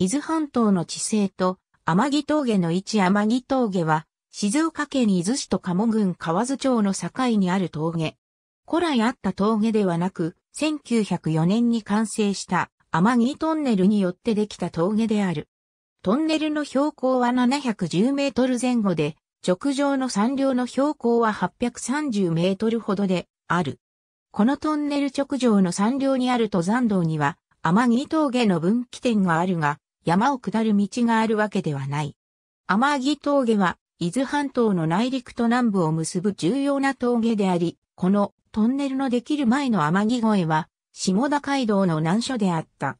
伊豆半島の地勢と、天城峠の位置天城峠は、静岡県伊豆市と鴨郡河津町の境にある峠。古来あった峠ではなく、1904年に完成した天城トンネルによってできた峠である。トンネルの標高は710メートル前後で、直上の山稜の標高は830メートルほどである。このトンネル直上の山稜にある登山道には、天城峠の分岐点があるが、山を下る道があるわけではない。天城峠は、伊豆半島の内陸と南部を結ぶ重要な峠であり、このトンネルのできる前の天城越えは、下田街道の難所であった。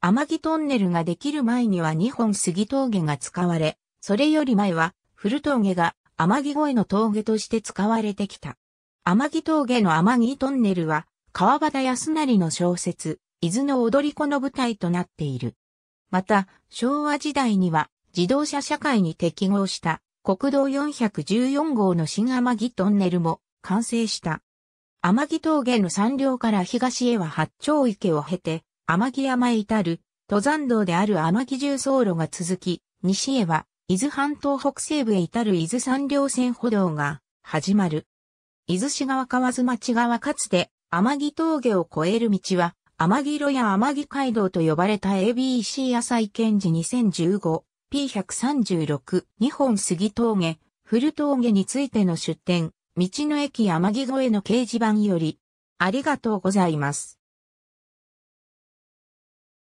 天城トンネルができる前には2本杉峠が使われ、それより前は古峠が天城越えの峠として使われてきた。天城峠の天城トンネルは川端康成の小説、伊豆の踊り子の舞台となっている。また、昭和時代には自動車社会に適合した国道414号の新天城トンネルも完成した。天城峠の山稜から東へは八丁池を経て、天城山へ至る登山道である天城重走路が続き、西へは伊豆半島北西部へ至る伊豆山稜線歩道が始まる。伊豆市側河津町側かつて天城峠を越える道は天城路や天城街道と呼ばれた ABC 浅井賢治 2015P136 日本杉峠、古峠についての出店、道の駅天城越えの掲示板より、ありがとうございます。